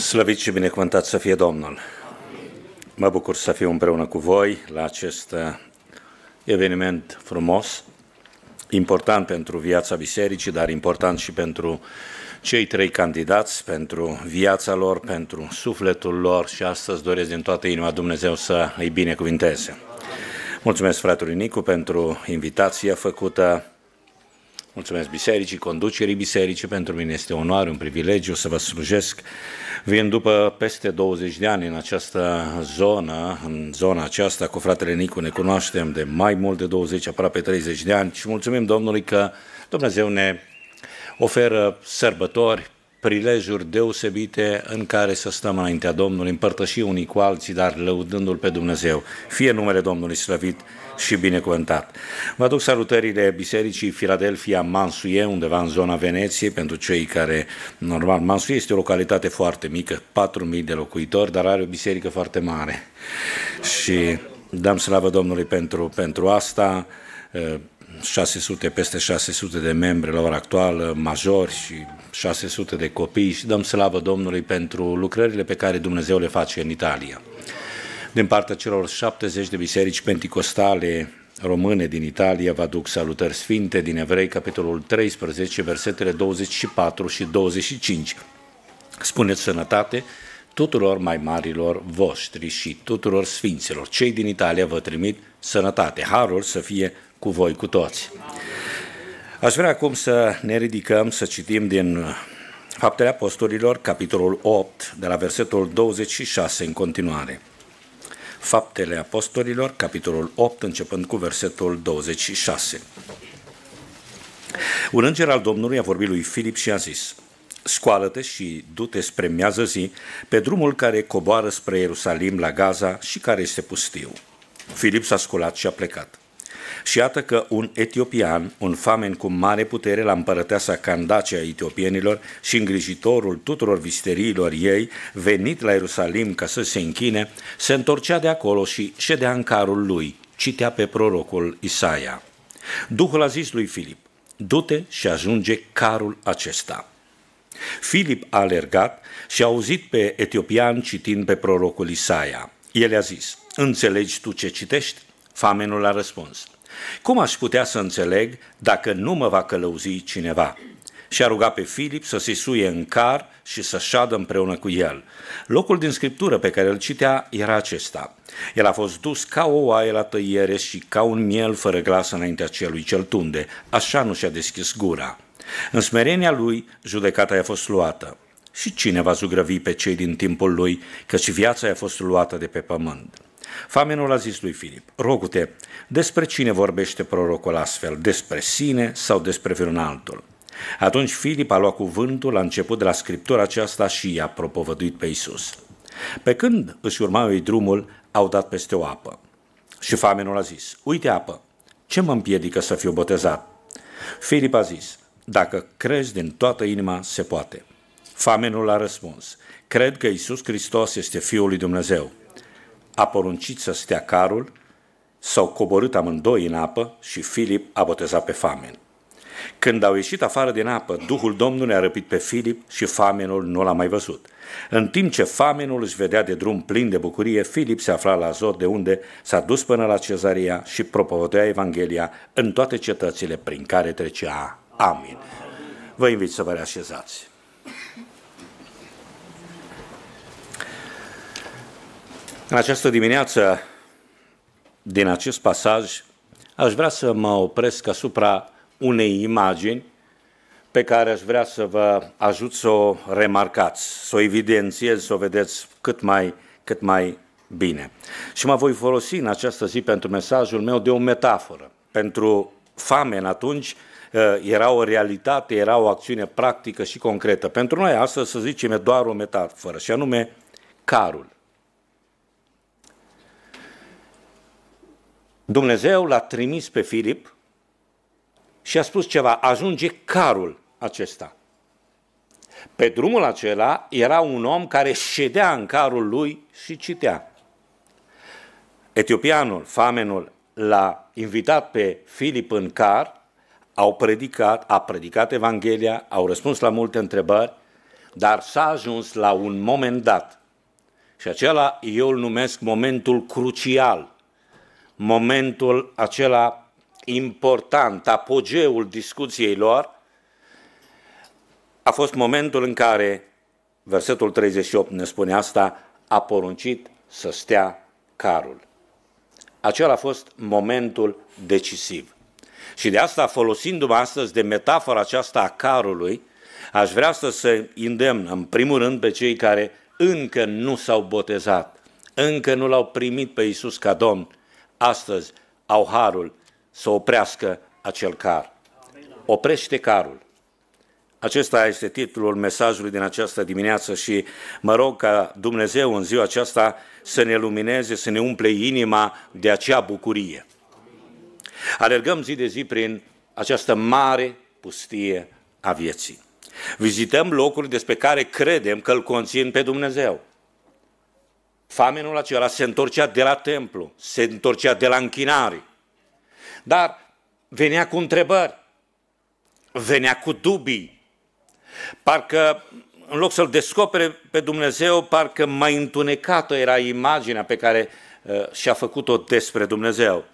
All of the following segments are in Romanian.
Slăvit și binecuvântat să fie Domnul! Mă bucur să fiu împreună cu voi la acest uh, eveniment frumos, important pentru viața bisericii, dar important și pentru cei trei candidați, pentru viața lor, pentru sufletul lor și astăzi doresc din toată inima Dumnezeu să îi binecuvinteze. Mulțumesc fratului Nicu pentru invitația făcută, Mulțumesc bisericii, conducerii bisericii. Pentru mine este onoare, un privilegiu să vă slujesc. Vin după peste 20 de ani în această zonă, în zona aceasta, cu fratele Nicu ne cunoaștem de mai mult de 20, aproape 30 de ani și mulțumim Domnului că Dumnezeu ne oferă sărbători, prilejuri deosebite în care să stăm înaintea Domnului, împărtăși unii cu alții, dar lăudându-L pe Dumnezeu. Fie numele Domnului slăvit, și binecuvântat. Vă aduc salutările Bisericii Filadelfia Mansuie, undeva în zona Veneției, pentru cei care, normal, Mansuie este o localitate foarte mică, 4.000 de locuitori, dar are o biserică foarte mare. Și dăm slavă Domnului pentru, pentru asta. 600, eh, peste 600 de membri la ora actuală, majori și 600 de copii și dăm slavă Domnului pentru lucrările pe care Dumnezeu le face în Italia. Din partea celor 70 de biserici penticostale române din Italia vă aduc salutări sfinte din Evrei, capitolul 13, versetele 24 și 25. Spuneți sănătate tuturor mai marilor voștri și tuturor sfinților. Cei din Italia vă trimit sănătate. Harul să fie cu voi cu toți. Aș vrea acum să ne ridicăm, să citim din Faptele Apostolilor, capitolul 8, de la versetul 26 în continuare. Faptele Apostolilor, capitolul 8, începând cu versetul 26. Un înger al Domnului a vorbit lui Filip și a zis, Scoală-te și du-te spre miază zi pe drumul care coboară spre Ierusalim la Gaza și care este pustiu. Filip s-a sculat și a plecat. Și iată că un etiopian, un famen cu mare putere la împărăteasa Candace a etiopienilor și îngrijitorul tuturor visteriilor ei, venit la Ierusalim ca să se închine, se întorcea de acolo și ședea în carul lui, citea pe prorocul Isaia. Duhul a zis lui Filip, du-te și ajunge carul acesta. Filip a alergat și a auzit pe etiopian citind pe prorocul Isaia. El a zis, înțelegi tu ce citești? Famenul a răspuns, cum aș putea să înțeleg dacă nu mă va călăuzi cineva? și a rugat pe Filip să se suie în car și să șadă împreună cu el. Locul din scriptură pe care îl citea era acesta. El a fost dus ca o oaie la tăiere și ca un miel fără glas înaintea celui cel tunde. Așa nu și-a deschis gura. În smerenia lui, judecata i-a fost luată. Și cine va zugrăvi pe cei din timpul lui, căci viața i-a fost luată de pe pământ. Famenul a zis lui Filip, rogute, despre cine vorbește prorocul astfel, despre sine sau despre vreun altul? Atunci Filip a luat cuvântul, a început de la scriptura aceasta și i-a propovăduit pe Isus. Pe când își urmau ei drumul, au dat peste o apă. Și famenul a zis, uite apă, ce mă împiedică să fiu botezat? Filip a zis, dacă crezi din toată inima, se poate. Famenul a răspuns, cred că Isus Hristos este Fiul lui Dumnezeu a poruncit să stea carul, s-au coborât amândoi în apă și Filip a botezat pe famen. Când au ieșit afară din apă, Duhul Domnului a răpit pe Filip și famenul nu l-a mai văzut. În timp ce famenul își vedea de drum plin de bucurie, Filip se afla la zor de unde s-a dus până la Cezaria și propovădea Evanghelia în toate cetățile prin care trecea. Amin. Vă invit să vă reașezați. În această dimineață, din acest pasaj, aș vrea să mă opresc asupra unei imagini pe care aș vrea să vă ajut să o remarcați, să o evidențiez, să o vedeți cât mai, cât mai bine. Și mă voi folosi în această zi pentru mesajul meu de o metaforă. Pentru în atunci eh, era o realitate, era o acțiune practică și concretă. Pentru noi astăzi, să zicem, e doar o metaforă, și anume carul. Dumnezeu l-a trimis pe Filip și a spus ceva, ajunge carul acesta. Pe drumul acela era un om care ședea în carul lui și citea. Etiopianul, famenul, l-a invitat pe Filip în car, au predicat, a predicat Evanghelia, au răspuns la multe întrebări, dar s-a ajuns la un moment dat. Și acela eu îl numesc momentul crucial momentul acela important, apogeul discuției lor, a fost momentul în care, versetul 38 ne spune asta, a poruncit să stea carul. Acela a fost momentul decisiv. Și de asta, folosindu-mă astăzi de metafora aceasta a carului, aș vrea să se îndemn, în primul rând, pe cei care încă nu s-au botezat, încă nu l-au primit pe Iisus ca Domn, astăzi au harul să oprească acel car. Oprește carul. Acesta este titlul mesajului din această dimineață și mă rog ca Dumnezeu în ziua aceasta să ne lumineze, să ne umple inima de acea bucurie. Alergăm zi de zi prin această mare pustie a vieții. Vizităm locuri despre care credem că îl conțin pe Dumnezeu famenul acela se întorcea de la templu, se întorcea de la închinare, dar venea cu întrebări, venea cu dubii, parcă în loc să-L descopere pe Dumnezeu, parcă mai întunecată era imaginea pe care uh, și-a făcut-o despre Dumnezeu.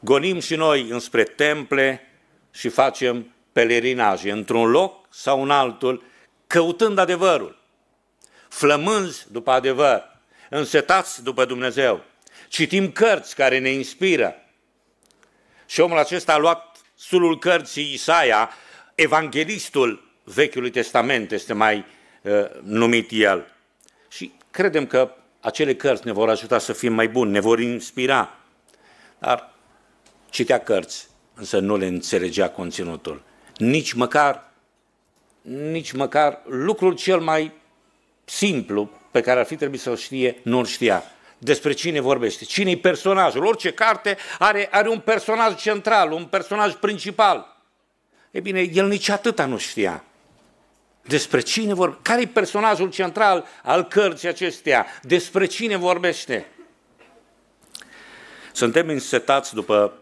Gonim și noi înspre temple și facem pelerinaje într-un loc sau în altul, căutând adevărul flămânzi după adevăr, însetați după Dumnezeu. Citim cărți care ne inspiră. Și omul acesta a luat sulul cărții Isaia, evanghelistul Vechiului Testament este mai uh, numit el. Și credem că acele cărți ne vor ajuta să fim mai buni, ne vor inspira. Dar citea cărți, însă nu le înțelegea conținutul. Nici măcar, nici măcar lucrul cel mai simplu pe care ar fi trebuit să-l știe, nu-l știa. Despre cine vorbește, cine-i personajul. Orice carte are, are un personaj central, un personaj principal. E bine, el nici atâta nu știa. Despre cine vorbește? Care-i personajul central al cărții acesteia? Despre cine vorbește? Suntem însetați după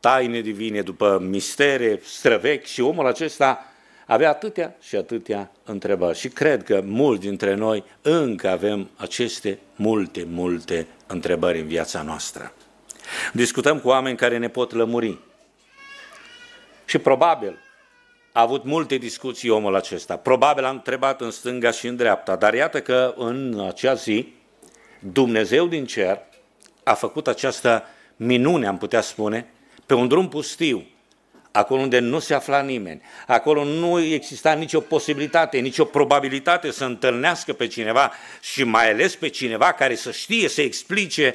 taine divine, după mistere străvechi și omul acesta avea atâtea și atâtea întrebări și cred că mulți dintre noi încă avem aceste multe, multe întrebări în viața noastră. Discutăm cu oameni care ne pot lămuri. Și probabil a avut multe discuții omul acesta. Probabil a întrebat în stânga și în dreapta, dar iată că în acea zi Dumnezeu din cer a făcut această minune, am putea spune, pe un drum pustiu, acolo unde nu se afla nimeni, acolo nu exista nicio posibilitate, nicio probabilitate să întâlnească pe cineva și mai ales pe cineva care să știe să explice,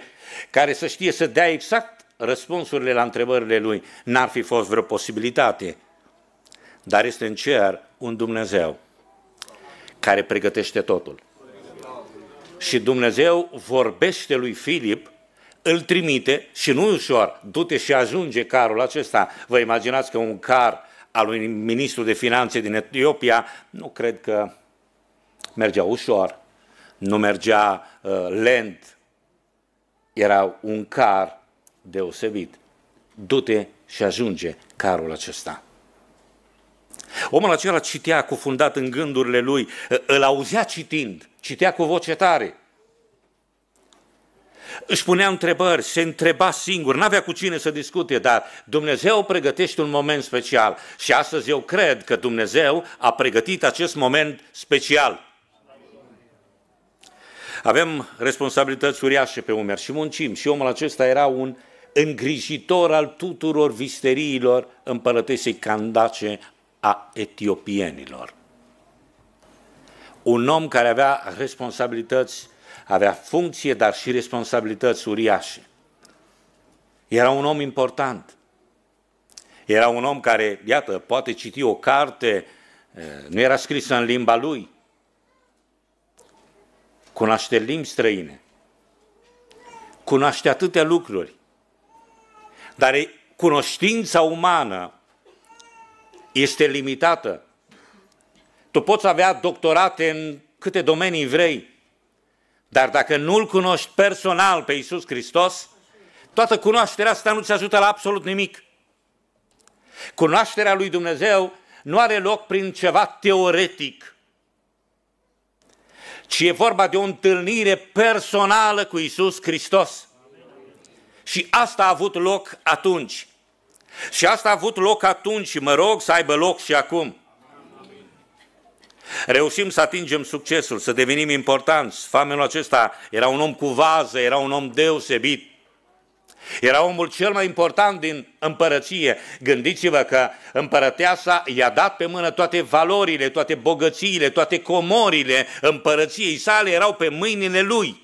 care să știe să dea exact răspunsurile la întrebările lui. N-ar fi fost vreo posibilitate. Dar este în cer un Dumnezeu care pregătește totul. Și Dumnezeu vorbește lui Filip îl trimite și nu ușor, du-te și ajunge carul acesta. Vă imaginați că un car al unui ministru de finanțe din Etiopia, nu cred că mergea ușor, nu mergea uh, lent, era un car deosebit. Du-te și ajunge carul acesta. Omul acela citea cufundat în gândurile lui, uh, îl auzea citind, citea cu voce tare – își punea întrebări, se întreba singur, n-avea cu cine să discute, dar Dumnezeu pregătește un moment special și astăzi eu cred că Dumnezeu a pregătit acest moment special. Avem responsabilități uriașe pe umeri și muncim și omul acesta era un îngrijitor al tuturor visteriilor împărătesei candace a etiopienilor. Un om care avea responsabilități avea funcție, dar și responsabilități uriașe. Era un om important. Era un om care, iată, poate citi o carte, nu era scrisă în limba lui. Cunoaște limbi străine. Cunoaște atâtea lucruri. Dar cunoștința umană este limitată. Tu poți avea doctorate în câte domenii vrei, dar dacă nu-L cunoști personal pe Iisus Hristos, toată cunoașterea asta nu ți ajută la absolut nimic. Cunoașterea lui Dumnezeu nu are loc prin ceva teoretic, ci e vorba de o întâlnire personală cu Iisus Hristos. Și asta a avut loc atunci. Și asta a avut loc atunci și mă rog să aibă loc și acum. Reușim să atingem succesul, să devenim importanți. Famenul acesta era un om cu vază, era un om deosebit. Era omul cel mai important din împărăție. Gândiți-vă că împărăteasa i-a dat pe mână toate valorile, toate bogățiile, toate comorile împărăției sale erau pe mâinile lui.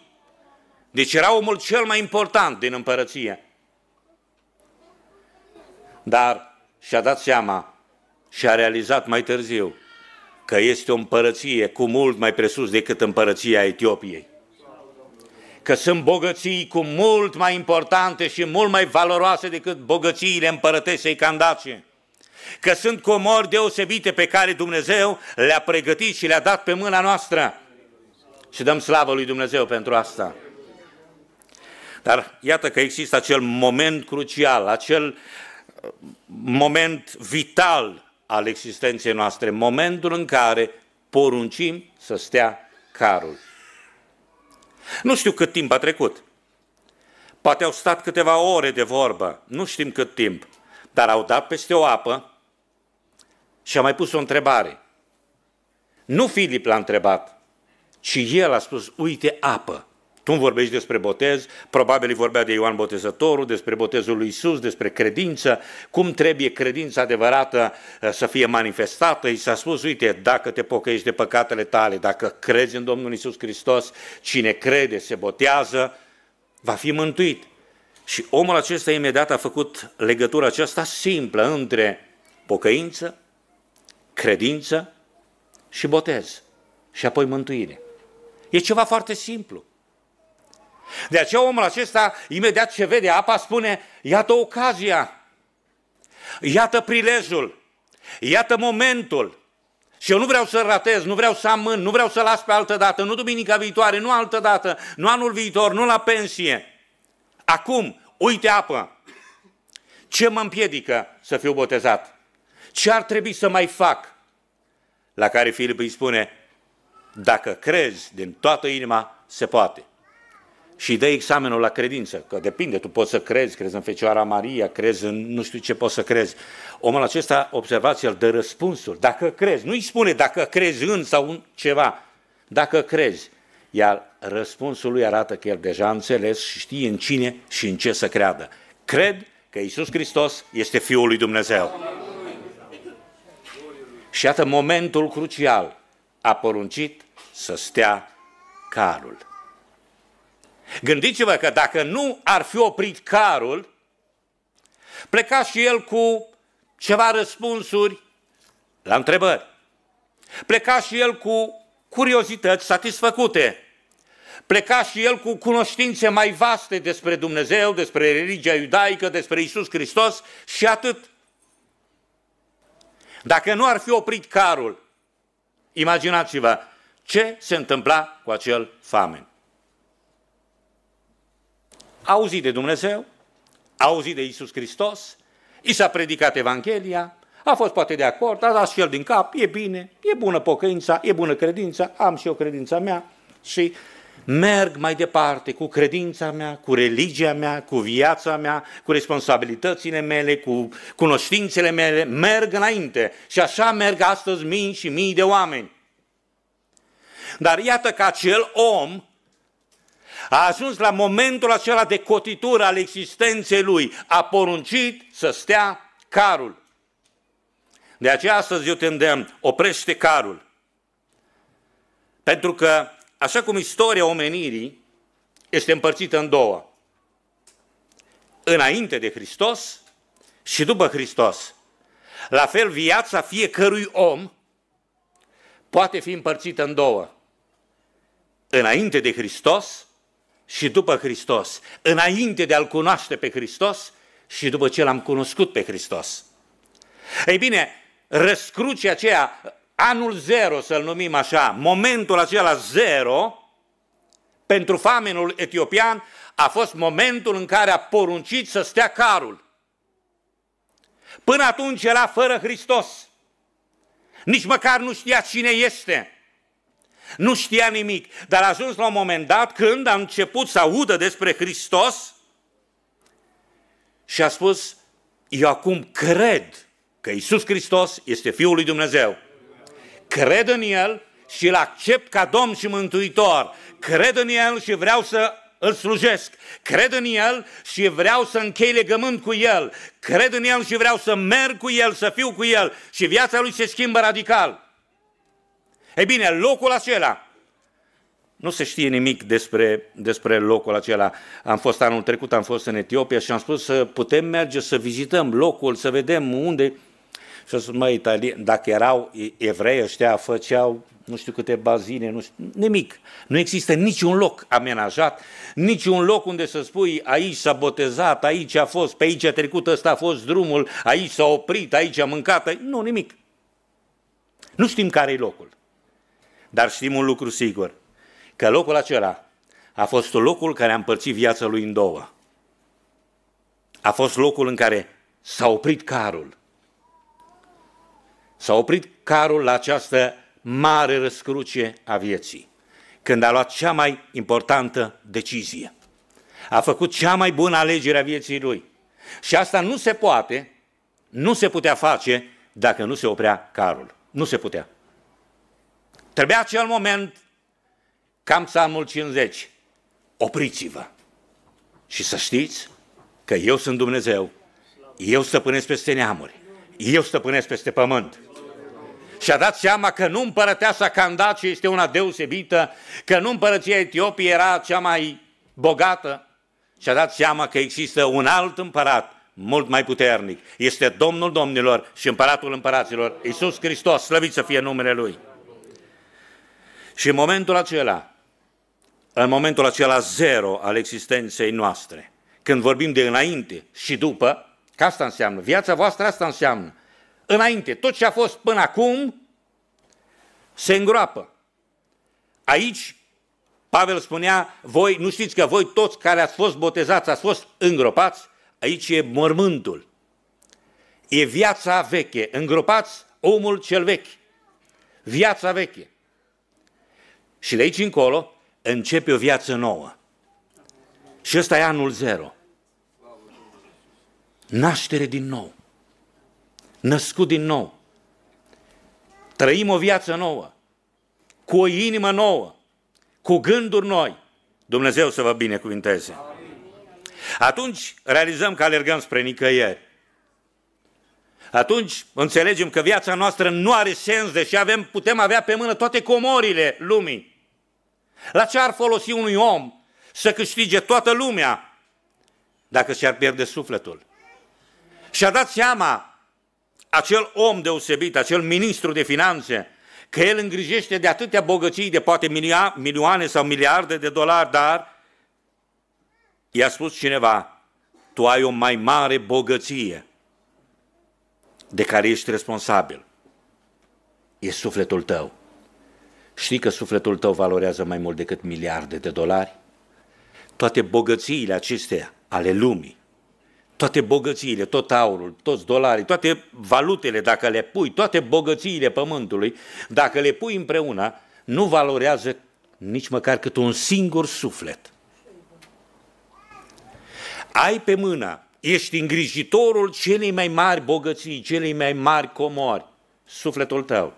Deci era omul cel mai important din împărăție. Dar și-a dat seama și a realizat mai târziu că este o împărăție cu mult mai presus decât împărăția Etiopiei. Că sunt bogății cu mult mai importante și mult mai valoroase decât bogățiile împărătesei Candace. Că sunt comori deosebite pe care Dumnezeu le-a pregătit și le-a dat pe mâna noastră. Și dăm slavă lui Dumnezeu pentru asta. Dar iată că există acel moment crucial, acel moment vital al existenței noastre, momentul în care poruncim să stea carul. Nu știu cât timp a trecut. Poate au stat câteva ore de vorbă, nu știm cât timp, dar au dat peste o apă și a mai pus o întrebare. Nu Filip l-a întrebat, ci el a spus, uite apă, tu vorbești despre botez, probabil îi vorbea de Ioan Botezătorul, despre botezul lui Isus, despre credință, cum trebuie credința adevărată eh, să fie manifestată. I s-a spus, uite, dacă te pocăiești de păcatele tale, dacă crezi în Domnul Isus Hristos, cine crede, se botează, va fi mântuit. Și omul acesta imediat a făcut legătura aceasta simplă între pocăință, credință și botez și apoi mântuire. E ceva foarte simplu. De aceea omul acesta, imediat ce vede apa, spune, iată ocazia, iată prilejul, iată momentul. Și eu nu vreau să ratez, nu vreau să amân, nu vreau să las pe altă dată, nu duminica viitoare, nu altă dată, nu anul viitor, nu la pensie. Acum, uite apă. Ce mă împiedică să fiu botezat? Ce ar trebui să mai fac? La care Filip îi spune, dacă crezi din toată inima, se poate și dă examenul la credință, că depinde, tu poți să crezi, crezi în Fecioara Maria, crezi în nu știu ce poți să crezi. Omul acesta, observați, el dă răspunsul, dacă crezi, nu îi spune dacă crezi în sau în ceva, dacă crezi. Iar răspunsul lui arată că el deja a înțeles și știe în cine și în ce să creadă. Cred că Isus Hristos este Fiul lui Dumnezeu. Și iată momentul crucial. A poruncit să stea carul. Gândiți-vă că dacă nu ar fi oprit carul, pleca și el cu ceva răspunsuri la întrebări. Pleca și el cu curiozități satisfăcute. Pleca și el cu cunoștințe mai vaste despre Dumnezeu, despre religia iudaică, despre Isus Hristos și atât. Dacă nu ar fi oprit carul, imaginați-vă ce se întâmpla cu acel famen a auzit de Dumnezeu, a auzit de Isus Hristos, i s-a predicat Evanghelia, a fost poate de acord, a dat și el din cap, e bine, e bună pocăința, e bună credința, am și eu credința mea și merg mai departe cu credința mea, cu religia mea, cu viața mea, cu responsabilitățile mele, cu cunoștințele mele, merg înainte și așa merg astăzi mii și mii de oameni. Dar iată că acel om a ajuns la momentul acela de cotitură al existenței lui. A poruncit să stea carul. De aceea astăzi eu te îndemn, oprește carul. Pentru că, așa cum istoria omenirii este împărțită în două, înainte de Hristos și după Hristos. La fel, viața fiecărui om poate fi împărțită în două. Înainte de Hristos și după Hristos, înainte de a-L cunoaște pe Hristos și după ce L-am cunoscut pe Hristos. Ei bine, răscrucea aceea, anul zero să-l numim așa, momentul acela zero, pentru famenul etiopian a fost momentul în care a poruncit să stea carul. Până atunci era fără Hristos. Nici măcar nu știa cine este. Nu știa nimic, dar a ajuns la un moment dat când a început să audă despre Hristos și a spus, eu acum cred că Isus Hristos este Fiul lui Dumnezeu. Cred în El și îl accept ca Domn și Mântuitor. Cred în El și vreau să îl slujesc. Cred în El și vreau să închei legământ cu El. Cred în El și vreau să merg cu El, să fiu cu El. Și viața lui se schimbă radical. Ei bine, locul acela, nu se știe nimic despre, despre locul acela. Am fost anul trecut, am fost în Etiopia și am spus să putem merge să vizităm locul, să vedem unde. Și spus, mă, italien, dacă erau evrei ăștia, făceau nu știu câte bazine, nu știu, nimic. Nu există niciun loc amenajat, niciun loc unde să spui aici s-a botezat, aici a fost, pe aici a trecut, ăsta a fost drumul, aici s-a oprit, aici a mâncat, nu, nimic. Nu știm care e locul. Dar știm un lucru sigur, că locul acela a fost locul care a împărțit viața lui în două. A fost locul în care s-a oprit carul. S-a oprit carul la această mare răscruce a vieții, când a luat cea mai importantă decizie. A făcut cea mai bună alegere a vieții lui. Și asta nu se poate, nu se putea face dacă nu se oprea carul. Nu se putea. Trebuia acel moment, cam psalmul 50, opriți-vă și să știți că eu sunt Dumnezeu, eu stăpânesc peste neamuri, eu stăpânesc peste pământ. Și-a dat seama că nu împărăteasa și este una deosebită, că nu împărăția Etiopiei era cea mai bogată. Și-a dat seama că există un alt împărat mult mai puternic. Este Domnul Domnilor și Împăratul Împăraților, Iisus Hristos, slăvit să fie numele Lui. Și în momentul acela, în momentul acela zero al existenței noastre, când vorbim de înainte și după, că asta înseamnă, viața voastră asta înseamnă, înainte, tot ce a fost până acum, se îngroapă. Aici, Pavel spunea, voi, nu știți că voi toți care ați fost botezați, ați fost îngropați, aici e mormântul. E viața veche, îngropați omul cel vechi, viața veche. Și de aici încolo începe o viață nouă. Și ăsta e anul zero. Naștere din nou. Născut din nou. Trăim o viață nouă. Cu o inimă nouă. Cu gânduri noi. Dumnezeu să vă binecuvinteze. Atunci realizăm că alergăm spre nicăieri. Atunci înțelegem că viața noastră nu are sens, deși avem, putem avea pe mână toate comorile lumii. La ce ar folosi unui om să câștige toată lumea dacă și-ar pierde sufletul? Și-a dat seama acel om deosebit, acel ministru de finanțe, că el îngrijește de atâtea bogății, de poate milioane sau miliarde de dolari, dar i-a spus cineva, tu ai o mai mare bogăție de care ești responsabil. E sufletul tău. Știi că sufletul tău valorează mai mult decât miliarde de dolari? Toate bogățiile acestea ale lumii, toate bogățiile, tot aurul, toți dolarii, toate valutele, dacă le pui, toate bogățiile pământului, dacă le pui împreună, nu valorează nici măcar cât un singur suflet. Ai pe mână, ești îngrijitorul celei mai mari bogății, celei mai mari comori, sufletul tău.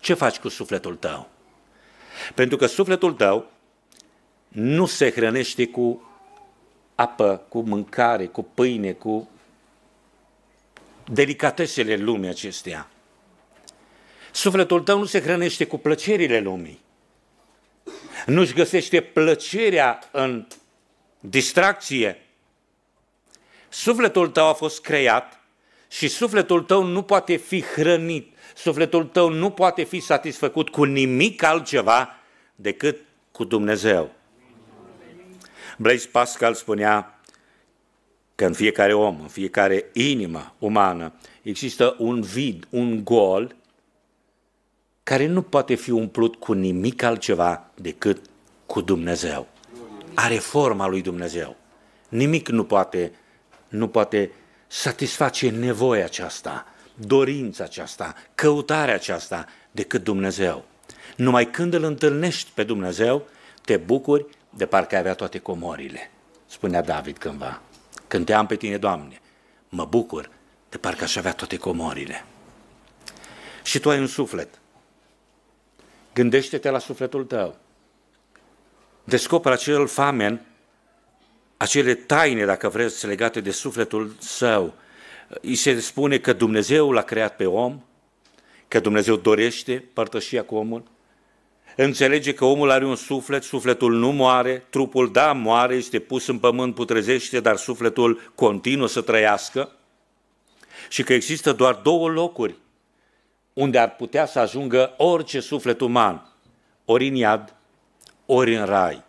Ce faci cu sufletul tău? Pentru că sufletul tău nu se hrănește cu apă, cu mâncare, cu pâine, cu delicatesele lumii acestea. Sufletul tău nu se hrănește cu plăcerile lumii. Nu-și găsește plăcerea în distracție. Sufletul tău a fost creat și sufletul tău nu poate fi hrănit Sufletul tău nu poate fi satisfăcut cu nimic altceva decât cu Dumnezeu. Blaise Pascal spunea că în fiecare om, în fiecare inimă umană, există un vid, un gol, care nu poate fi umplut cu nimic altceva decât cu Dumnezeu. Are forma lui Dumnezeu. Nimic nu poate, nu poate satisface nevoia aceasta dorința aceasta, căutarea aceasta decât Dumnezeu. Numai când îl întâlnești pe Dumnezeu, te bucuri de parcă ai avea toate comorile, spunea David cândva. Când te am pe tine, Doamne, mă bucur de parcă aș avea toate comorile. Și tu ai un suflet. Gândește-te la sufletul tău. Descoperă acel famen, acele taine, dacă vreți, legate de sufletul său, îi se spune că Dumnezeu l-a creat pe om, că Dumnezeu dorește părtășia cu omul, înțelege că omul are un suflet, sufletul nu moare, trupul da moare, este pus în pământ, putrezește, dar sufletul continuă să trăiască și că există doar două locuri unde ar putea să ajungă orice suflet uman, ori în iad, ori în rai.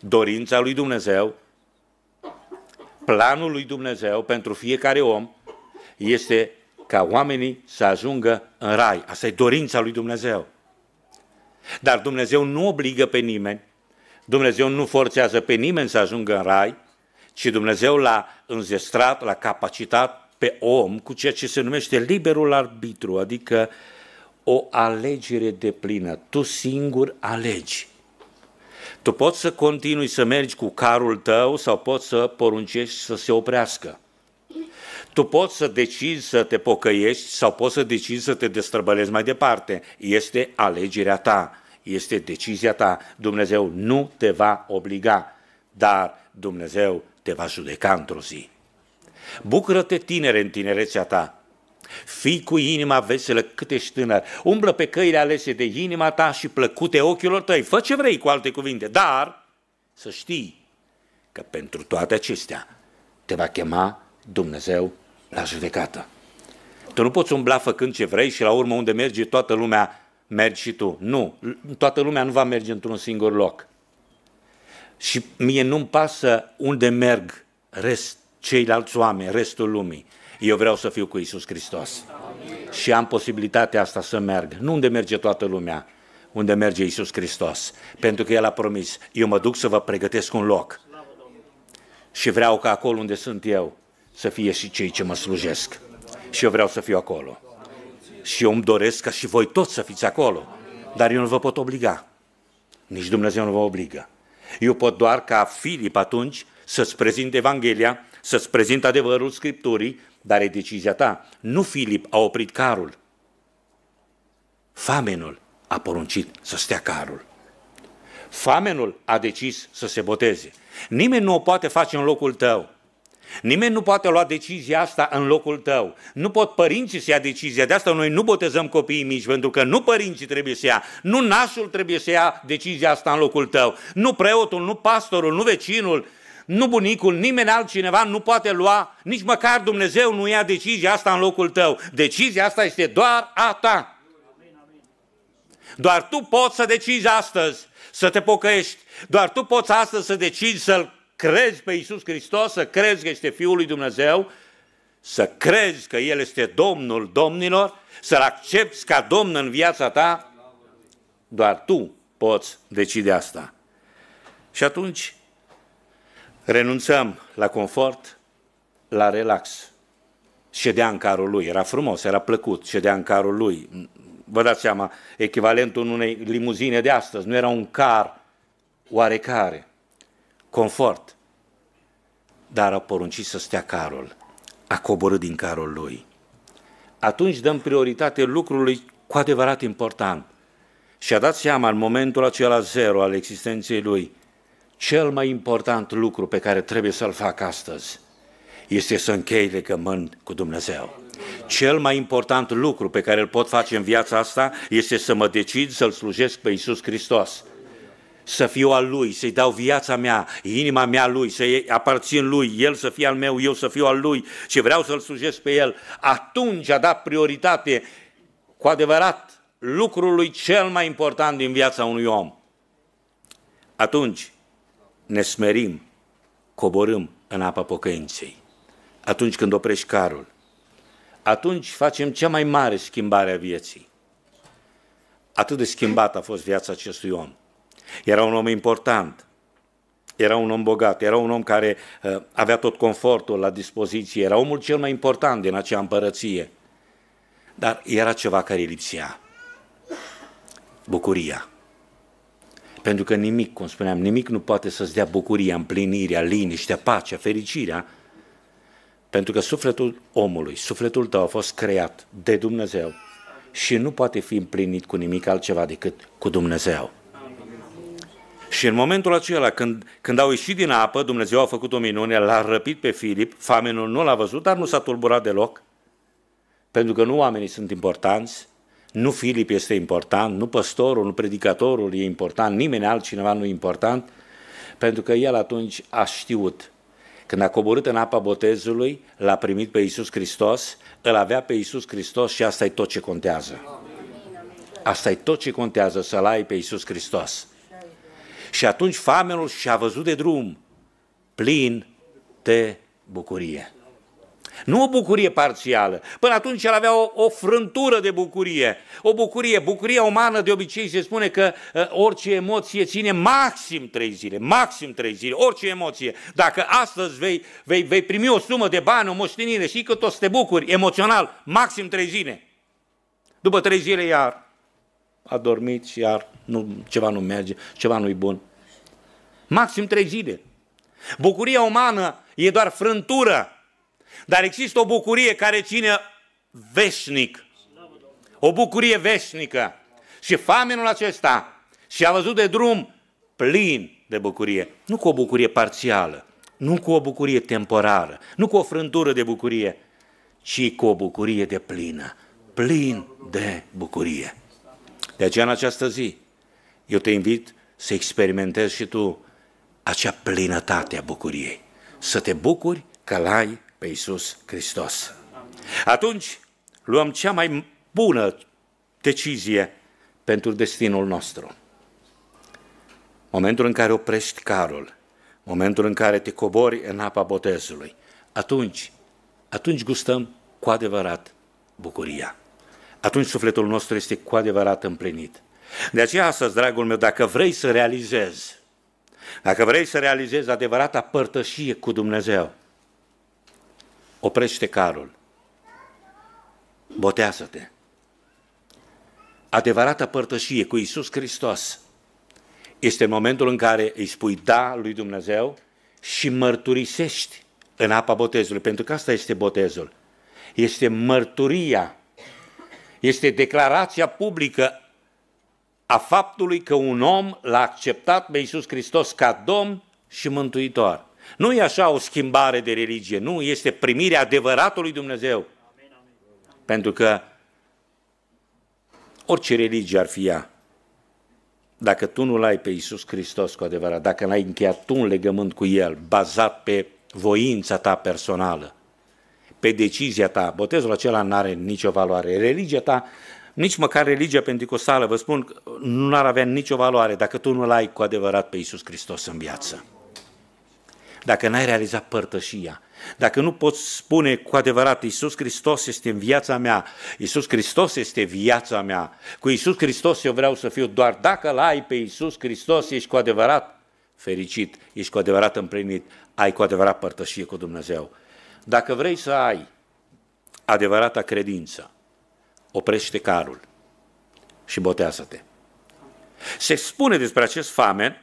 Dorința lui Dumnezeu planul lui Dumnezeu pentru fiecare om este ca oamenii să ajungă în rai. Asta e dorința lui Dumnezeu. Dar Dumnezeu nu obligă pe nimeni, Dumnezeu nu forțează pe nimeni să ajungă în rai, ci Dumnezeu l-a înzestrat, l-a capacitat pe om cu ceea ce se numește liberul arbitru, adică o alegere de plină. Tu singur alegi. Tu poți să continui să mergi cu carul tău sau poți să poruncești să se oprească. Tu poți să decizi să te pocăiești sau poți să decizi să te destrăbălezi mai departe. Este alegerea ta, este decizia ta. Dumnezeu nu te va obliga, dar Dumnezeu te va judeca într-o zi. Bucură-te tinere în tinerețea ta, Fii cu inima veselă cât ești tânăr, umblă pe căile alese de inima ta și plăcute ochilor tăi, fă ce vrei cu alte cuvinte, dar să știi că pentru toate acestea te va chema Dumnezeu la judecată. Tu nu poți umbla făcând ce vrei și la urmă unde merge toată lumea, mergi și tu. Nu, toată lumea nu va merge într-un singur loc. Și mie nu-mi pasă unde merg rest, ceilalți oameni, restul lumii. Eu vreau să fiu cu Isus Hristos. Amin. Și am posibilitatea asta să merg. Nu unde merge toată lumea, unde merge Isus Hristos. Pentru că El a promis, eu mă duc să vă pregătesc un loc. Și vreau ca acolo unde sunt eu să fie și cei ce mă slujesc. Și eu vreau să fiu acolo. Și eu îmi doresc ca și voi toți să fiți acolo. Dar eu nu vă pot obliga. Nici Dumnezeu nu vă obligă. Eu pot doar ca Filip atunci să-ți prezint Evanghelia, să-ți prezint adevărul Scripturii, dar e decizia ta. Nu Filip a oprit carul. Famenul a poruncit să stea carul. Famenul a decis să se boteze. Nimeni nu o poate face în locul tău. Nimeni nu poate lua decizia asta în locul tău. Nu pot părinții să ia decizia, de asta noi nu botezăm copiii mici, pentru că nu părinții trebuie să ia, nu nașul trebuie să ia decizia asta în locul tău, nu preotul, nu pastorul, nu vecinul, nu bunicul, nimeni altcineva nu poate lua, nici măcar Dumnezeu nu ia decizia asta în locul tău. Decizia asta este doar a ta. Doar tu poți să decizi astăzi să te pocăiești. Doar tu poți astăzi să decizi să-L crezi pe Iisus Hristos, să crezi că este Fiul lui Dumnezeu, să crezi că El este Domnul Domnilor, să-L accepti ca Domn în viața ta, doar tu poți decide asta. Și atunci Renunțăm la confort, la relax. Ședea în carul lui, era frumos, era plăcut, ședea în carul lui. Vă dați seama, echivalentul unei limuzine de astăzi, nu era un car oarecare. Confort. Dar a poruncit să stea carul, a coborât din carul lui. Atunci dăm prioritate lucrului cu adevărat important. Și a dat seama în momentul acela zero al existenței lui – cel mai important lucru pe care trebuie să-l fac astăzi este să închei legământ cu Dumnezeu. Cel mai important lucru pe care îl pot face în viața asta este să mă decid să-L slujesc pe Iisus Hristos. Să fiu al Lui, să-i dau viața mea, inima mea Lui, să-i aparțin Lui, El să fie al meu, eu să fiu al Lui și vreau să-L slujesc pe El. Atunci a dat prioritate cu adevărat lucrului cel mai important din viața unui om. Atunci ne smerim, coborâm în apa pocăinței. Atunci când oprești carul, atunci facem cea mai mare schimbare a vieții. Atât de schimbat a fost viața acestui om. Era un om important, era un om bogat, era un om care uh, avea tot confortul la dispoziție, era omul cel mai important din acea împărăție. Dar era ceva care lipsea. Bucuria. Pentru că nimic, cum spuneam, nimic nu poate să-ți dea bucuria, împlinirea, liniștea, pacea, fericirea, pentru că sufletul omului, sufletul tău a fost creat de Dumnezeu și nu poate fi împlinit cu nimic altceva decât cu Dumnezeu. Și în momentul acela, când, când au ieșit din apă, Dumnezeu a făcut o minune, l-a răpit pe Filip, famenul nu l-a văzut, dar nu s-a tulburat deloc, pentru că nu oamenii sunt importanți, nu Filip este important, nu păstorul, nu predicatorul e important, nimeni altcineva nu e important, pentru că el atunci a știut. Când a coborât în apa botezului, l-a primit pe Iisus Hristos, îl avea pe Iisus Hristos și asta e tot ce contează. Asta e tot ce contează, să-L ai pe Iisus Hristos. Și atunci famenul și-a văzut de drum, plin de bucurie. Nu o bucurie parțială. Până atunci el avea o, o frântură de bucurie. O bucurie. Bucuria umană de obicei se spune că uh, orice emoție ține maxim trei zile. Maxim trei zile. Orice emoție. Dacă astăzi vei, vei, vei primi o sumă de bani, o moștenire, și că tot să te bucuri emoțional. Maxim trei zile. După trei zile iar a dormit și iar nu, ceva nu merge, ceva nu-i bun. Maxim trei zile. Bucuria umană e doar frântură dar există o bucurie care ține veșnic. O bucurie veșnică. Și famenul acesta și-a văzut de drum plin de bucurie. Nu cu o bucurie parțială, nu cu o bucurie temporară, nu cu o frântură de bucurie, ci cu o bucurie de plină, plin de bucurie. De aceea în această zi eu te invit să experimentezi și tu acea plinătate a bucuriei, să te bucuri că l-ai pe Iisus Hristos. Atunci luăm cea mai bună decizie pentru destinul nostru. Momentul în care oprești carul, momentul în care te cobori în apa botezului, atunci, atunci gustăm cu adevărat bucuria. Atunci sufletul nostru este cu adevărat împlinit. De aceea astăzi, dragul meu, dacă vrei să realizezi, dacă vrei să realizezi adevărata părtășie cu Dumnezeu, oprește carul, botează-te. Adevărata părtășie cu Isus Hristos este momentul în care îi spui da lui Dumnezeu și mărturisești în apa botezului, pentru că asta este botezul. Este mărturia, este declarația publică a faptului că un om l-a acceptat pe Iisus Hristos ca Domn și Mântuitor. Nu e așa o schimbare de religie, nu, este primirea adevăratului Dumnezeu. Amen, amen. Pentru că orice religie ar fi ea, dacă tu nu-L ai pe Iisus Hristos cu adevărat, dacă n-ai încheiat tu un legământ cu El, bazat pe voința ta personală, pe decizia ta, botezul acela nu are nicio valoare. Religia ta, nici măcar religia pentecostală, vă spun, nu ar avea nicio valoare dacă tu nu-L ai cu adevărat pe Iisus Hristos în viață. Amen dacă n-ai realizat părtășia, dacă nu poți spune cu adevărat, Iisus Hristos este în viața mea, Iisus Hristos este viața mea, cu Iisus Hristos eu vreau să fiu, doar dacă l ai pe Iisus Hristos, ești cu adevărat fericit, ești cu adevărat împlinit, ai cu adevărat părtășie cu Dumnezeu. Dacă vrei să ai adevărata credință, oprește carul și botează-te. Se spune despre acest famen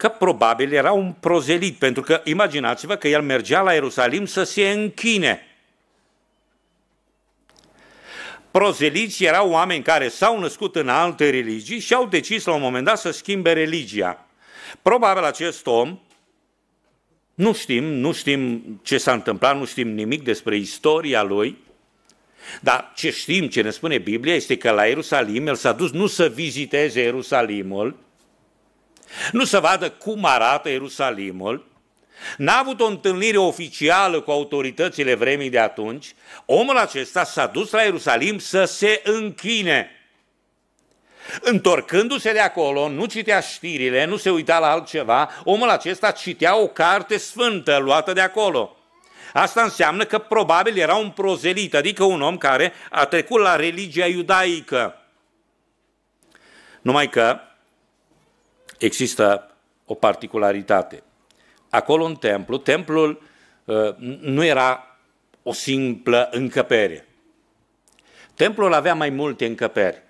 că probabil era un prozelit, pentru că imaginați-vă că el mergea la Ierusalim să se închine. Prozeliți erau oameni care s-au născut în alte religii și au decis la un moment dat să schimbe religia. Probabil acest om, nu știm, nu știm ce s-a întâmplat, nu știm nimic despre istoria lui, dar ce știm, ce ne spune Biblia, este că la Ierusalim el s-a dus nu să viziteze Ierusalimul, nu să vadă cum arată Ierusalimul, N-a avut o întâlnire oficială cu autoritățile vremii de atunci, omul acesta s-a dus la Ierusalim să se închine. Întorcându-se de acolo, nu citea știrile, nu se uita la altceva, omul acesta citea o carte sfântă luată de acolo. Asta înseamnă că probabil era un prozelit, adică un om care a trecut la religia iudaică. Numai că există o particularitate. Acolo în templu, templul uh, nu era o simplă încăpere. Templul avea mai multe încăperi.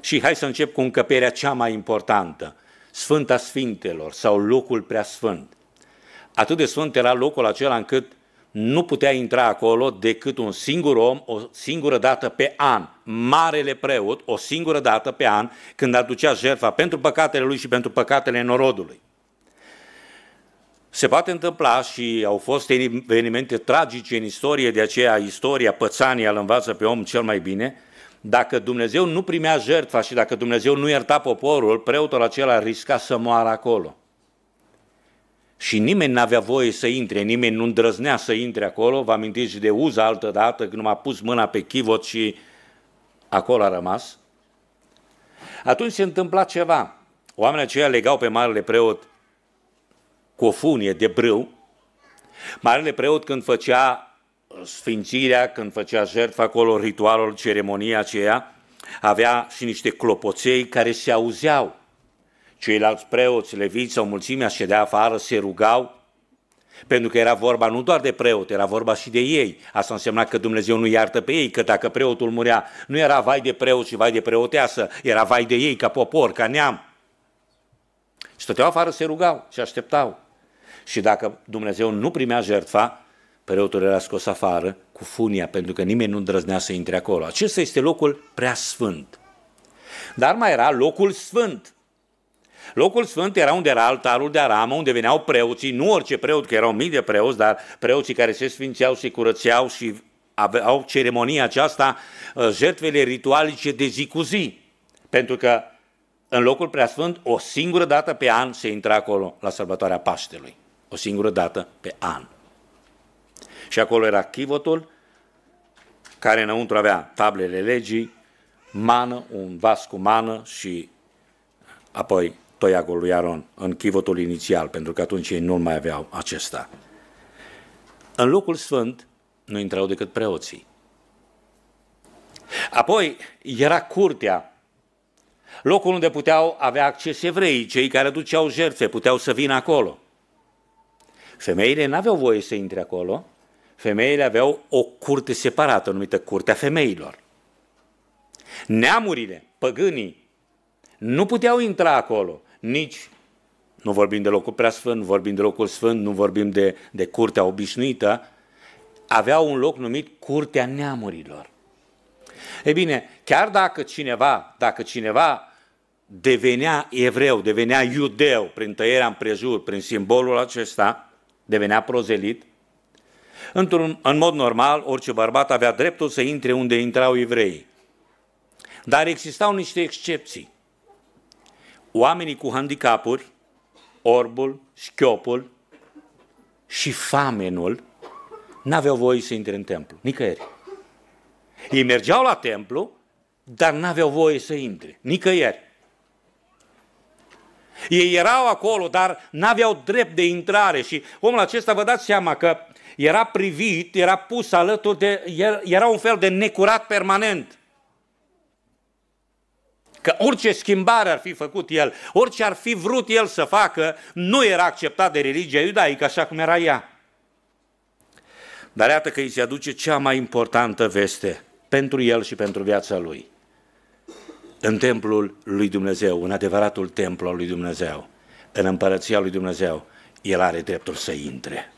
Și hai să încep cu încăperea cea mai importantă, Sfânta Sfintelor sau locul preasfânt. Atât de sfânt era locul acela încât nu putea intra acolo decât un singur om, o singură dată pe an. Marele preot, o singură dată pe an, când aducea jertfa pentru păcatele lui și pentru păcatele norodului. Se poate întâmpla și au fost evenimente tragice în istorie, de aceea istoria, pățanii îl învață pe om cel mai bine, dacă Dumnezeu nu primea jertfa și dacă Dumnezeu nu ierta poporul, preotul acela risca să moară acolo și nimeni nu avea voie să intre, nimeni nu îndrăznea să intre acolo. Vă amintiți de Uza altă dată când m-a pus mâna pe chivot și acolo a rămas? Atunci se întâmpla ceva. Oamenii aceia legau pe marele preot cu o funie de brâu. Marele preot când făcea sfințirea, când făcea jertfa acolo, ritualul, ceremonia aceea, avea și niște clopoței care se auzeau Ceilalți preoți, leviți sau mulțimea de afară, se rugau, pentru că era vorba nu doar de preot, era vorba și de ei. Asta însemna că Dumnezeu nu iartă pe ei, că dacă preotul murea, nu era vai de preot și vai de preoteasă, era vai de ei ca popor, ca neam. Stăteau afară, se rugau și așteptau. Și dacă Dumnezeu nu primea jertfa, preotul era scos afară cu funia, pentru că nimeni nu îndrăznea să intre acolo. Acesta este locul prea sfânt. Dar mai era locul sfânt. Locul sfânt era unde era altarul de aramă, unde veneau preoții, nu orice preot, că erau mii de preoți, dar preoții care se sfințeau, se curățeau și au ceremonia aceasta, uh, jertfele ritualice de zi cu zi. Pentru că în locul preasfânt, o singură dată pe an se intra acolo la sărbătoarea Paștelui. O singură dată pe an. Și acolo era chivotul, care înăuntru avea tablele legii, mană, un vas cu mană și apoi tăiacul lui Aron în chivotul inițial, pentru că atunci ei nu mai aveau acesta. În locul sfânt nu intrau decât preoții. Apoi era curtea, locul unde puteau avea acces evrei, cei care duceau jertfe, puteau să vină acolo. Femeile nu aveau voie să intre acolo, femeile aveau o curte separată, numită Curtea Femeilor. Neamurile, păgânii, nu puteau intra acolo, nici nu vorbim de locul preasfânt, nu vorbim de locul sfânt, nu vorbim de, de curtea obișnuită, avea un loc numit Curtea Neamurilor. Ei bine, chiar dacă cineva, dacă cineva devenea evreu, devenea iudeu prin tăierea împrejur, prin simbolul acesta, devenea prozelit, Într-un, în mod normal, orice bărbat avea dreptul să intre unde intrau evrei. Dar existau niște excepții oamenii cu handicapuri, orbul, șchiopul și famenul, n-aveau voie să intre în templu, nicăieri. Ei mergeau la templu, dar n-aveau voie să intre, nicăieri. Ei erau acolo, dar n-aveau drept de intrare și omul acesta, vă dați seama că era privit, era pus alături de, era un fel de necurat permanent că orice schimbare ar fi făcut el, orice ar fi vrut el să facă, nu era acceptat de religia iudaică așa cum era ea. Dar iată că îi se aduce cea mai importantă veste pentru el și pentru viața lui. În templul lui Dumnezeu, în adevăratul templu al lui Dumnezeu, în împărăția lui Dumnezeu, el are dreptul să intre.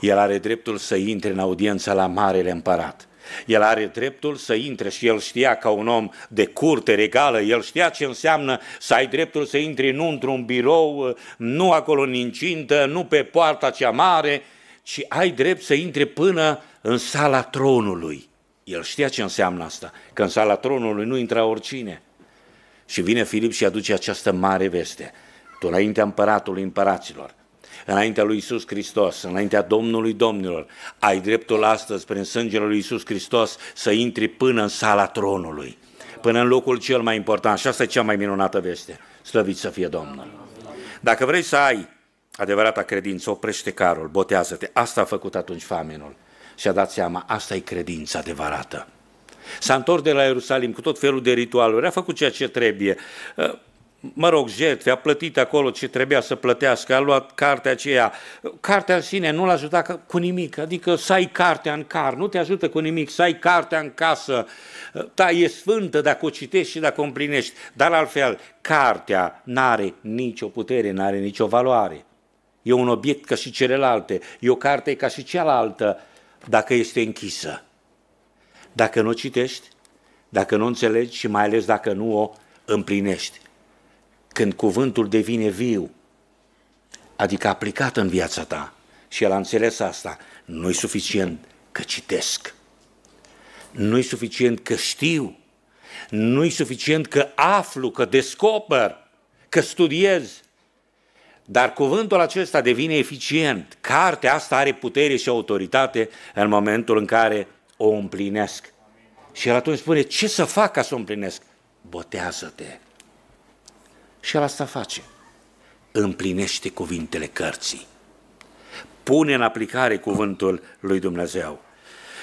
El are dreptul să intre în audiența la Marele Împărat. El are dreptul să intre și el știa ca un om de curte regală, el știa ce înseamnă să ai dreptul să intri nu într-un birou, nu acolo în incintă, nu pe poarta cea mare, ci ai drept să intri până în sala tronului. El știa ce înseamnă asta, că în sala tronului nu intra oricine. Și vine Filip și aduce această mare veste. Tu înaintea împăratului împăraților, înaintea lui Isus Hristos, înaintea Domnului Domnilor. Ai dreptul astăzi, prin sângele lui Isus Hristos, să intri până în sala tronului, până în locul cel mai important. Și asta e cea mai minunată veste. Slăvit să fie Domnul! Dacă vrei să ai adevărata credință, oprește carul, botează-te. Asta a făcut atunci faminul. Și a dat seama, asta e credința adevărată. S-a întors de la Ierusalim cu tot felul de ritualuri, a făcut ceea ce trebuie mă rog, jertfe, a plătit acolo ce trebuia să plătească, a luat cartea aceea. Cartea în sine nu l-a ajutat cu nimic, adică să ai cartea în car, nu te ajută cu nimic, să ai cartea în casă, ta da, e sfântă dacă o citești și dacă o împlinești, dar altfel, cartea n-are nicio putere, n-are nicio valoare. E un obiect ca și celelalte, e o carte ca și cealaltă, dacă este închisă. Dacă nu citești, dacă nu înțelegi și mai ales dacă nu o împlinești când cuvântul devine viu, adică aplicat în viața ta, și el a înțeles asta, nu-i suficient că citesc, nu-i suficient că știu, nu-i suficient că aflu, că descoper, că studiez, dar cuvântul acesta devine eficient. Cartea asta are putere și autoritate în momentul în care o împlinesc. Și el atunci spune, ce să fac ca să o împlinesc? Botează-te și el asta face. Împlinește cuvintele cărții. Pune în aplicare cuvântul lui Dumnezeu.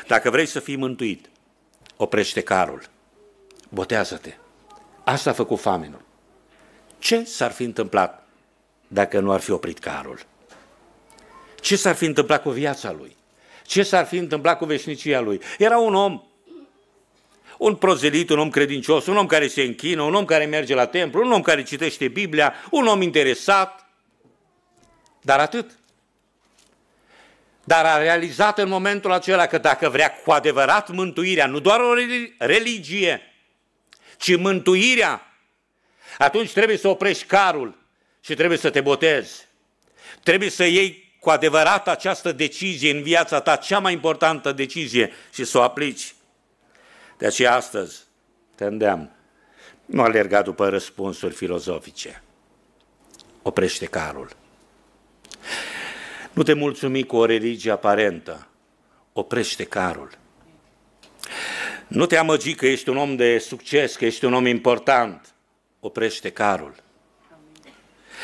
Dacă vrei să fii mântuit, oprește carul, botează-te. Asta a făcut famenul. Ce s-ar fi întâmplat dacă nu ar fi oprit carul? Ce s-ar fi întâmplat cu viața lui? Ce s-ar fi întâmplat cu veșnicia lui? Era un om un prozelit, un om credincios, un om care se închină, un om care merge la templu, un om care citește Biblia, un om interesat, dar atât. Dar a realizat în momentul acela că dacă vrea cu adevărat mântuirea, nu doar o religie, ci mântuirea, atunci trebuie să oprești carul și trebuie să te botezi. Trebuie să iei cu adevărat această decizie în viața ta, cea mai importantă decizie, și să o aplici. De aceea astăzi te îndeamn. Nu alerga după răspunsuri filozofice. Oprește carul. Nu te mulțumi cu o religie aparentă. Oprește carul. Nu te amăgi că ești un om de succes, că ești un om important. Oprește carul.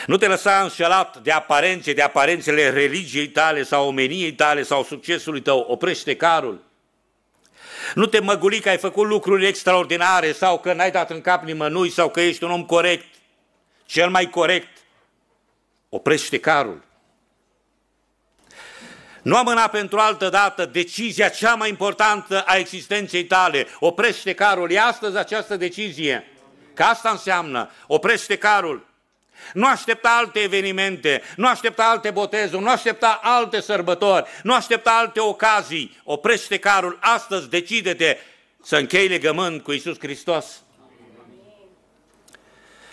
Nu te lăsa înșelat de aparențe, de aparențele religiei tale sau omeniei tale sau succesului tău. Oprește carul. Nu te măguli că ai făcut lucruri extraordinare sau că n-ai dat în cap nimănui sau că ești un om corect, cel mai corect. Oprește carul. Nu amâna pentru altă dată decizia cea mai importantă a existenței tale. Oprește carul. E astăzi această decizie. Că asta înseamnă. Oprește carul. Nu aștepta alte evenimente, nu aștepta alte botezuri, nu aștepta alte sărbători, nu aștepta alte ocazii. Oprește carul, astăzi decide-te să închei legământ cu Isus Hristos.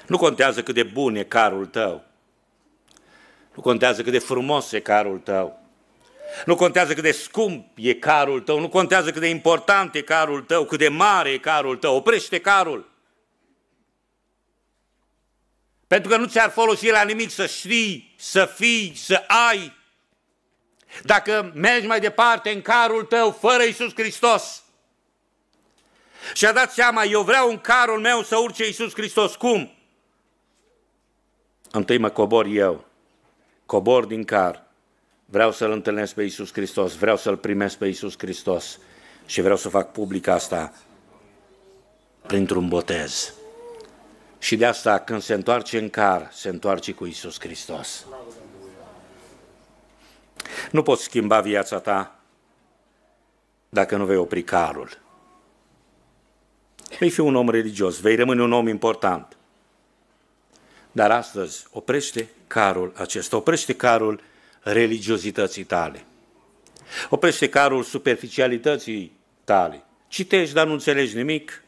Nu contează cât de bun e carul tău. Nu contează cât de frumos e carul tău. Nu contează cât de scump e carul tău, nu contează cât de important e carul tău, cât de mare e carul tău. Oprește carul. Pentru că nu ți-ar folosi la nimic să știi, să fii, să ai. Dacă mergi mai departe în carul tău fără Isus Hristos. Și a dat seama, eu vreau în carul meu să urce Isus Hristos. Cum? Întâi mă cobor eu. Cobor din car. Vreau să-L întâlnesc pe Isus Hristos. Vreau să-L primesc pe Isus Hristos. Și vreau să fac public asta printr-un botez. Și de asta când se întoarce în car, se întoarce cu Isus Hristos. Nu poți schimba viața ta dacă nu vei opri carul. Vei fi un om religios, vei rămâne un om important. Dar astăzi oprește carul acesta, oprește carul religiozității tale. Oprește carul superficialității tale. Citești, dar nu înțelegi nimic,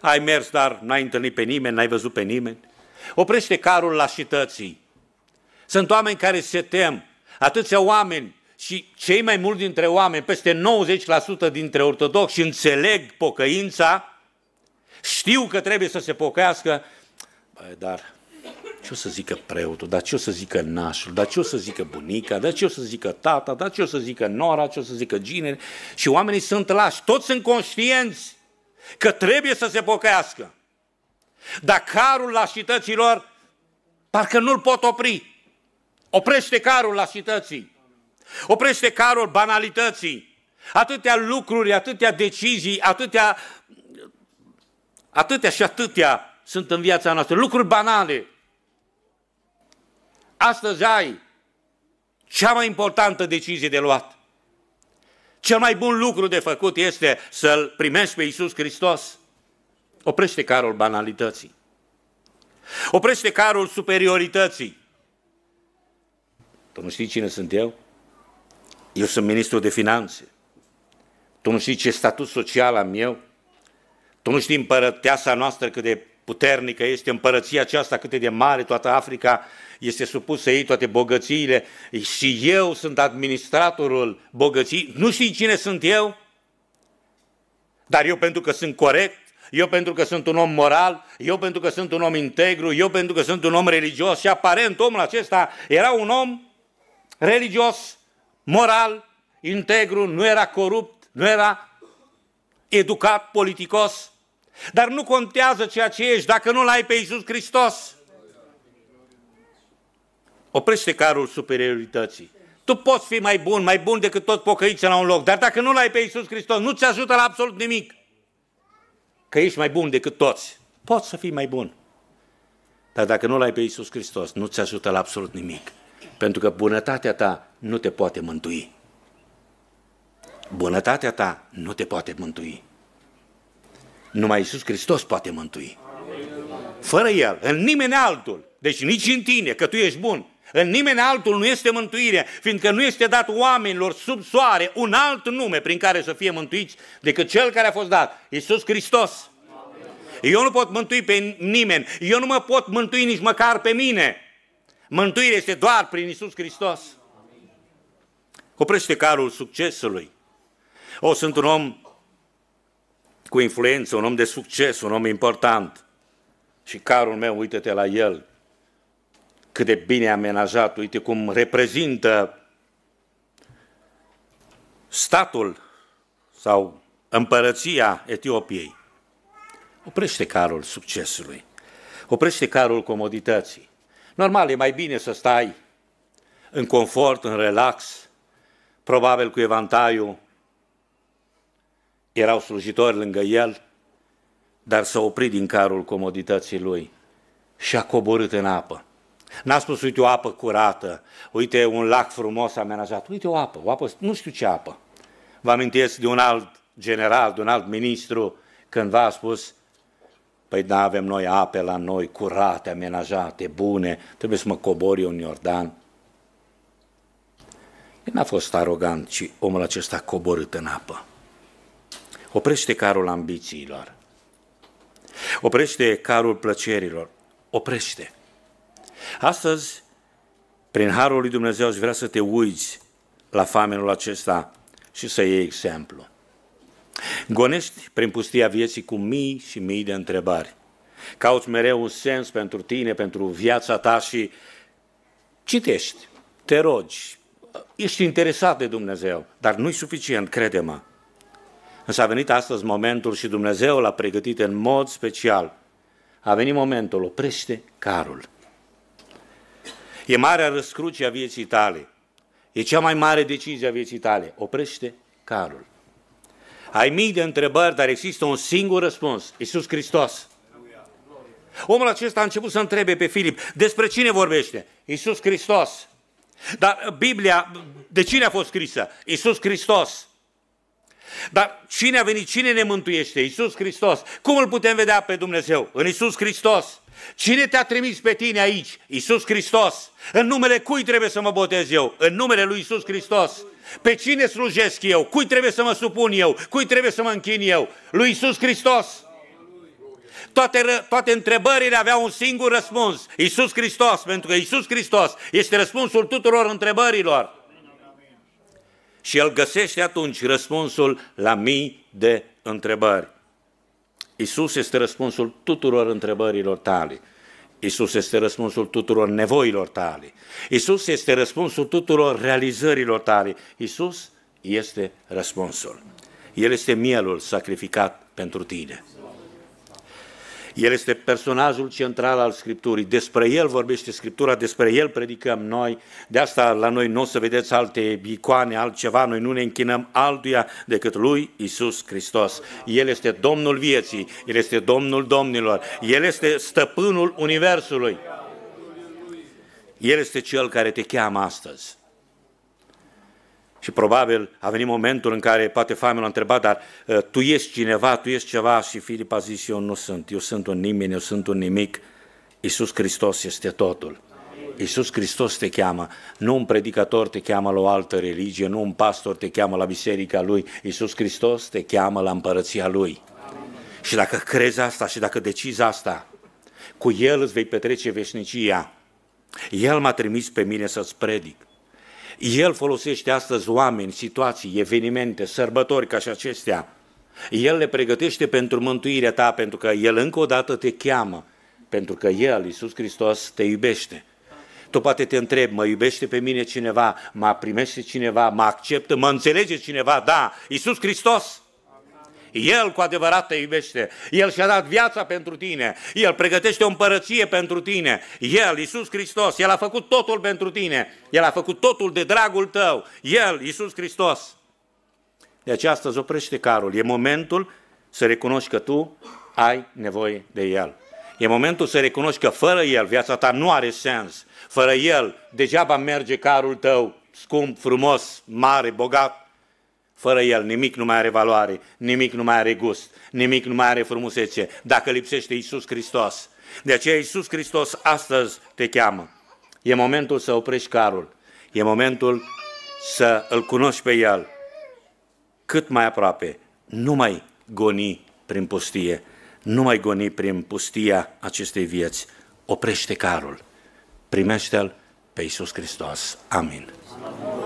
ai mers, dar n-ai întâlnit pe nimeni, n-ai văzut pe nimeni. Oprește carul la cității. Sunt oameni care se tem, atâția oameni și cei mai mulți dintre oameni, peste 90% dintre ortodoxi înțeleg pocăința, știu că trebuie să se pocăiască, Bă, dar ce o să zică preotul, dar ce o să zică nașul, dar ce o să zică bunica, dar ce o să zică tata, dar ce o să zică nora, ce o să zică ginele. Și oamenii sunt lași, toți sunt conștienți că trebuie să se pocăiască. Dar carul lașităților parcă nu-l pot opri. Oprește carul lașității. Oprește carul banalității. Atâtea lucruri, atâtea decizii, atâtea, atâtea și atâtea sunt în viața noastră. Lucruri banale. Astăzi ai cea mai importantă decizie de luat. Cel mai bun lucru de făcut este să-L primești pe Iisus Hristos. Oprește carul banalității. Oprește carul superiorității. Tu nu știi cine sunt eu? Eu sunt ministru de finanțe. Tu nu știi ce statut social am eu? Tu nu știi împărăteasa noastră cât de puternică este împărăția aceasta cât de mare, toată Africa este supusă ei, toate bogățiile și eu sunt administratorul bogății. Nu știi cine sunt eu? Dar eu pentru că sunt corect, eu pentru că sunt un om moral, eu pentru că sunt un om integru, eu pentru că sunt un om religios și aparent omul acesta era un om religios, moral, integru, nu era corupt, nu era educat, politicos, dar nu contează ceea ce ești dacă nu-L ai pe Iisus Hristos. Oprește carul superiorității. Tu poți fi mai bun, mai bun decât tot pocăiții la un loc, dar dacă nu-L ai pe Iisus Hristos, nu-ți ajută la absolut nimic. Că ești mai bun decât toți. Poți să fii mai bun. Dar dacă nu-L ai pe Iisus Hristos, nu-ți ajută la absolut nimic. Pentru că bunătatea ta nu te poate mântui. Bunătatea ta nu te poate mântui. Numai Iisus Hristos poate mântui. Fără El, în nimeni altul. Deci nici în tine, că tu ești bun. În nimeni altul nu este mântuire, fiindcă nu este dat oamenilor sub soare un alt nume prin care să fie mântuiți decât cel care a fost dat, Iisus Hristos. Eu nu pot mântui pe nimeni, eu nu mă pot mântui nici măcar pe mine. Mântuirea este doar prin Iisus Hristos. Oprește carul succesului. O, sunt un om cu influență, un om de succes, un om important. Și carul meu, uite-te la el, cât de bine amenajat, uite cum reprezintă statul sau împărăția Etiopiei. Oprește carul succesului, oprește carul comodității. Normal, e mai bine să stai în confort, în relax, probabil cu evantaiul erau slujitori lângă el, dar s-a oprit din carul comodității lui și a coborât în apă. N-a spus, uite o apă curată, uite un lac frumos amenajat, uite o apă, o apă, nu știu ce apă. Vă amintesc de un alt general, de un alt ministru, când v a spus, păi da avem noi ape la noi, curate, amenajate, bune, trebuie să mă cobor eu în Iordan. El n-a fost arogant, ci omul acesta a coborât în apă. Oprește carul ambițiilor. Oprește carul plăcerilor. Oprește. Astăzi, prin harul lui Dumnezeu, aș vrea să te uiți la famenul acesta și să iei exemplu. Gonești prin pustia vieții cu mii și mii de întrebări. Cauți mereu un sens pentru tine, pentru viața ta și citești, te rogi, ești interesat de Dumnezeu, dar nu-i suficient, crede-mă. Însă a venit astăzi momentul și Dumnezeu l-a pregătit în mod special. A venit momentul, oprește carul. E marea răscruce a vieții tale. E cea mai mare decizie a vieții tale. Oprește carul. Ai mii de întrebări, dar există un singur răspuns. Iisus Hristos. Omul acesta a început să întrebe pe Filip, despre cine vorbește? Iisus Hristos. Dar Biblia, de cine a fost scrisă? Iisus Hristos. Dar cine a venit? Cine ne mântuiește? Iisus Hristos. Cum îl putem vedea pe Dumnezeu? În Iisus Hristos. Cine te-a trimis pe tine aici? Iisus Hristos. În numele cui trebuie să mă botez eu? În numele lui Iisus Hristos. Pe cine slujesc eu? Cui trebuie să mă supun eu? Cui trebuie să mă închin eu? Lui Iisus Hristos. Toate, toate întrebările aveau un singur răspuns. Iisus Hristos, pentru că Iisus Hristos este răspunsul tuturor întrebărilor și el găsește atunci răspunsul la mii de întrebări. Isus este răspunsul tuturor întrebărilor tale. Isus este răspunsul tuturor nevoilor tale. Isus este răspunsul tuturor realizărilor tale. Isus este răspunsul. El este mielul sacrificat pentru tine. El este personajul central al Scripturii. Despre El vorbește Scriptura, despre El predicăm noi. De asta la noi nu o să vedeți alte icoane, altceva. Noi nu ne închinăm altuia decât Lui Isus Hristos. El este Domnul vieții, El este Domnul domnilor, El este Stăpânul Universului. El este Cel care te cheamă astăzi. Și probabil a venit momentul în care poate familia a întrebat, dar ă, tu ești cineva, tu ești ceva și Filip a zis, eu nu sunt, eu sunt un nimeni, eu sunt un nimic. Iisus Hristos este totul. Iisus Hristos te cheamă, nu un predicator te cheamă la o altă religie, nu un pastor te cheamă la biserica lui, Iisus Hristos te cheamă la împărăția lui. Amin. Și dacă crezi asta și dacă decizi asta, cu El îți vei petrece veșnicia. El m-a trimis pe mine să-ți predic. El folosește astăzi oameni, situații, evenimente, sărbători ca și acestea. El le pregătește pentru mântuirea ta, pentru că El încă o dată te cheamă, pentru că El, Iisus Hristos, te iubește. Tu poate te întrebi, mă iubește pe mine cineva, mă primește cineva, mă acceptă, mă înțelege cineva, da, Iisus Hristos el cu adevărat te iubește. El și-a dat viața pentru tine. El pregătește o împărăție pentru tine. El, Iisus Hristos, El a făcut totul pentru tine. El a făcut totul de dragul tău. El, Iisus Hristos. De aceea astăzi oprește carul. E momentul să recunoști că tu ai nevoie de El. E momentul să recunoști că fără El viața ta nu are sens. Fără El degeaba merge carul tău scump, frumos, mare, bogat, fără el nimic nu mai are valoare, nimic nu mai are gust, nimic nu mai are frumusețe, dacă lipsește Isus Hristos. De aceea Isus Hristos astăzi te cheamă. E momentul să oprești carul, e momentul să îl cunoști pe el cât mai aproape, nu mai goni prin pustie, nu mai goni prin pustia acestei vieți, oprește carul, primește-l pe Iisus Hristos. Amin. Amin.